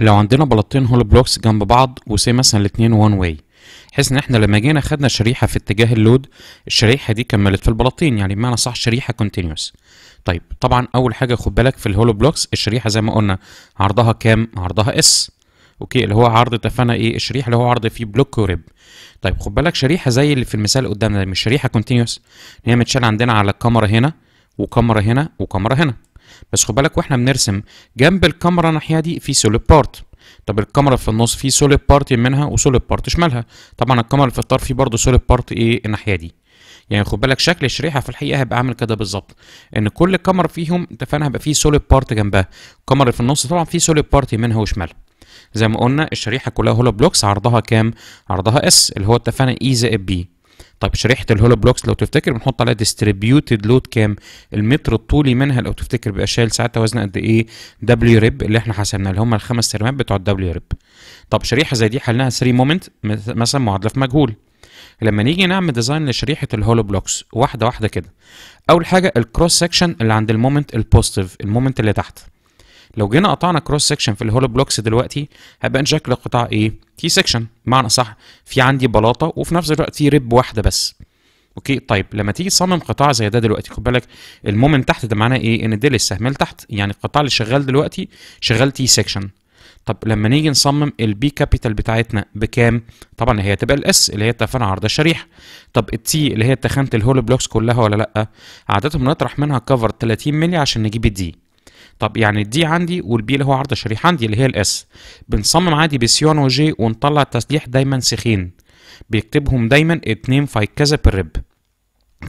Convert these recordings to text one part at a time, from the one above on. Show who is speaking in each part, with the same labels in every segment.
Speaker 1: لو عندنا بلاطين هول بلوكس جنب بعض وسي مثلا الاتنين وان واي بحيث ان احنا لما جينا خدنا شريحه في اتجاه اللود الشريحه دي كملت في البلاطين يعني بمعنى صح شريحه كونتينيوس طيب طبعا اول حاجه خد بالك في الهولو بلوكس الشريحه زي ما قلنا عرضها كام عرضها اس اوكي اللي هو عرض اتفقنا ايه الشريحه اللي هو عرض فيه بلوك وريب طيب خد بالك شريحه زي اللي في المثال اللي قدامنا مش شريحه كونتينيوس هي متشال عندنا على الكاميرا هنا وكاميرا هنا وكاميرا هنا بس خد بالك واحنا بنرسم جنب الكاميرا الناحيه دي في سوليد بارت طب الكاميرا في النص في سوليد بارت يمينها وسوليد بارت شمالها طبعا الكاميرا في الطرف في برضه سوليد بارت ايه الناحيه دي يعني خد بالك شكل الشريحه في الحقيقه هيبقى عامل كده بالظبط ان كل كاميرا فيهم انت فاهم هيبقى فيه سوليد بارت جنبها الكاميرا في النص طبعا في سوليد بارت يمينها وشمالها زي ما قلنا الشريحه كلها هولو بلوكس عرضها كام عرضها اس اللي هو اتفقنا اي e زائد بي طيب شريحه الهولو بلوكس لو تفتكر بنحط عليها ديستريبيوتد لود كام المتر الطولي منها لو تفتكر بيبقى شايل ساعتها وزن قد ايه دبليو ريب اللي احنا حسبناه اللي هم الخمس ترمات بتوع الدبليو ريب طب شريحه زي دي حلناها 3 مومنت مثلا معادله في مجهول لما نيجي نعمل ديزاين لشريحه الهولو بلوكس واحده واحده كده اول حاجه الكروس سكشن اللي عند المومنت البوزيتيف المومنت اللي تحت لو جينا قطعنا كروس سكشن في الهولو بلوكس دلوقتي هيبقى شكل القطاع ايه تي سكشن بمعنى صح في عندي بلاطه وفي نفس الوقت في ريب واحده بس اوكي طيب لما تيجي تصمم قطاع زي ده دلوقتي خد بالك المومنت تحت ده معناه ايه ان لسه السهمال تحت يعني القطاع اللي شغال دلوقتي شغال تي سكشن طب لما نيجي نصمم البي كابيتال بتاعتنا بكام؟ طبعا هي تبقى الاس اللي هي تفان عرض الشريحه. طب التي اللي هي تخانه الهول بلوكس كلها ولا لا؟ عادة بنطرح منها كفر 30 ملي عشان نجيب الدي. طب يعني الدي عندي والبي اللي هو عرض الشريحه عندي اللي هي الاس بنصمم عادي بسيون وجي ونطلع التسليح دايما سخين بيكتبهم دايما اتنين كذا بالرب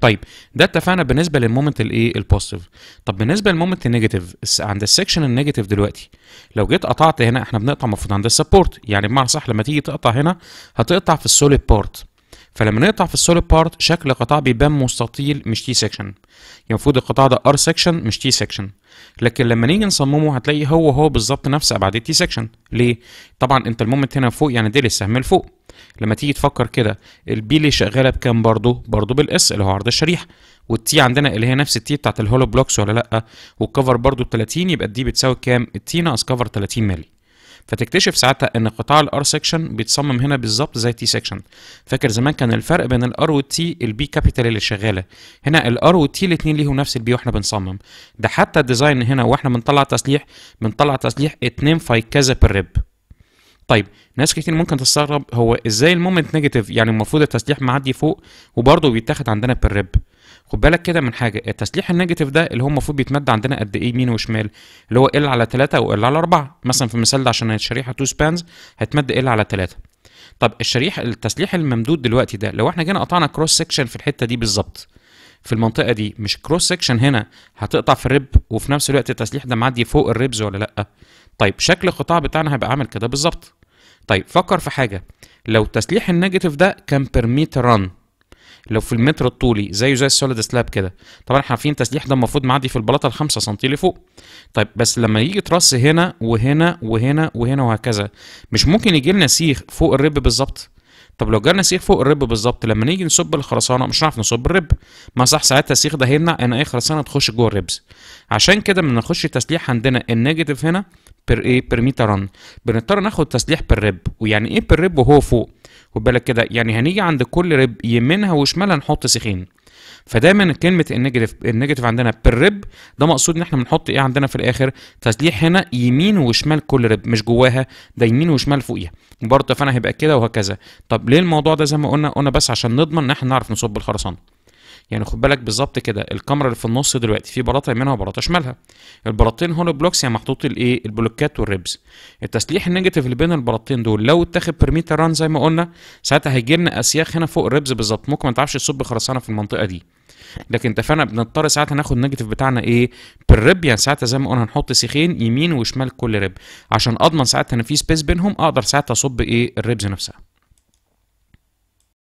Speaker 1: طيب ده اتفقنا بالنسبه للمومنت الايه البوزيتيف طب بالنسبه للمومنت النيجاتيف عند السكشن النيجاتيف دلوقتي لو جيت قطعت هنا احنا بنقطع المفروض عند السبورت يعني بمعنى صح لما تيجي تقطع هنا هتقطع في السوليد بارت فلما نقطع في السوليد بارت شكل القطاع بيبان مستطيل مش تي سكشن يعني المفروض القطاع ده ار سكشن مش تي سكشن لكن لما نيجي نصممه هتلاقي هو هو بالظبط نفس ابعاد التي سكشن ليه طبعا انت المومنت هنا فوق يعني دي للسهم لفوق لما تيجي تفكر كده البي اللي شغاله بكام برضه برضه بالاس اللي هو عرض الشريحه والتي عندنا اللي هي نفس التي بتاعت الهولو بلوكس ولا لا والكفر برضه ال 30 يبقى الدي بتساوي كام التي ناقص كفر 30 مللي فتكتشف ساعتها ان قطاع الار سكشن بيتصمم هنا بالظبط زي تي سكشن فاكر زمان كان الفرق بين الار والتي البي كابيتال اللي شغاله هنا الار والتي الاثنين ليهم نفس البي واحنا بنصمم ده حتى الديزاين هنا واحنا بنطلع تسليح بنطلع تسليح 2 فاي كذا بير ريب طيب ناس كتير ممكن تستغرب هو ازاي المومنت نيجاتيف يعني المفروض التسليح معدي فوق وبرضه بيتاخد عندنا بالريب خد بالك كده من حاجه التسليح النيجاتيف ده اللي هو المفروض بيتمد عندنا قد ايه يمين وشمال اللي هو ال على 3 او ال على 4 مثلا في المثال ده عشان الشريحه 2 سبانز هتمد ال على 3 طب الشريحه التسليح الممدود دلوقتي ده لو احنا جينا قطعنا كروس سكشن في الحته دي بالظبط في المنطقه دي مش كروس سكشن هنا هتقطع في الريب وفي نفس الوقت التسليح ده معدي فوق الريبز ولا لا طيب شكل القطاع بتاعنا هيبقى عامل كده بالظبط طيب فكر في حاجه لو التسليح النيجاتيف ده كان بيرميت ران لو في المتر الطولي زيه زي السوليد سلاب كده طبعا احنا عارفين التسليح ده المفروض معدي في البلاطه ال 5 سم لفوق طيب بس لما يجي ترص هنا وهنا وهنا وهنا وهكذا مش ممكن يجي لنا سيخ فوق الرب بالظبط طب لو جالنا سيخ فوق الرب بالظبط لما نيجي نصب الخرسانه مش هنعرف نصب الرب ما صح ساعتها السيخ ده هيمنع ان اي خرسانه تخش جوه الربز عشان كده لما نخش التسليح عندنا النيجاتيف هنا بير ايه بير ميتر رن بنضطر ناخد تسليح بالرب ويعني ايه بالرب وهو فوق خد بالك كده يعني هنيجي عند كل ريب يمينها وشمالها نحط سيخين فدايما كلمه النيجاتيف النيجاتيف عندنا بالريب ده مقصود ان احنا بنحط ايه عندنا في الاخر تسليح هنا يمين وشمال كل ريب مش جواها ده يمين وشمال فوقيها برضه فانا هيبقى كده وهكذا طب ليه الموضوع ده زي ما قلنا قلنا بس عشان نضمن ان احنا نعرف نصب الخرسانه يعني خد بالك بالظبط كده الكاميرا اللي في النص دلوقتي في بلاطه يمينها وبلاطه شمالها البلاطتين هولو بلوكس يعني محطوط الايه البلوكات والريبز التسليح النيجاتيف اللي بين البلاطتين دول لو اتاخد برميتر ران زي ما قلنا ساعتها هيجي لنا اسياخ هنا فوق الريبز بالظبط ممكن ما تعرفش تصب خرسانه في المنطقه دي لكن اتفقنا بنضطر ساعتها ناخد النيجاتيف بتاعنا ايه بالريب يعني ساعتها زي ما قلنا هنحط سيخين يمين وشمال كل ريب عشان اضمن ساعتها ان في سبيس بينهم اقدر ساعتها اصب ايه الريبز نفسها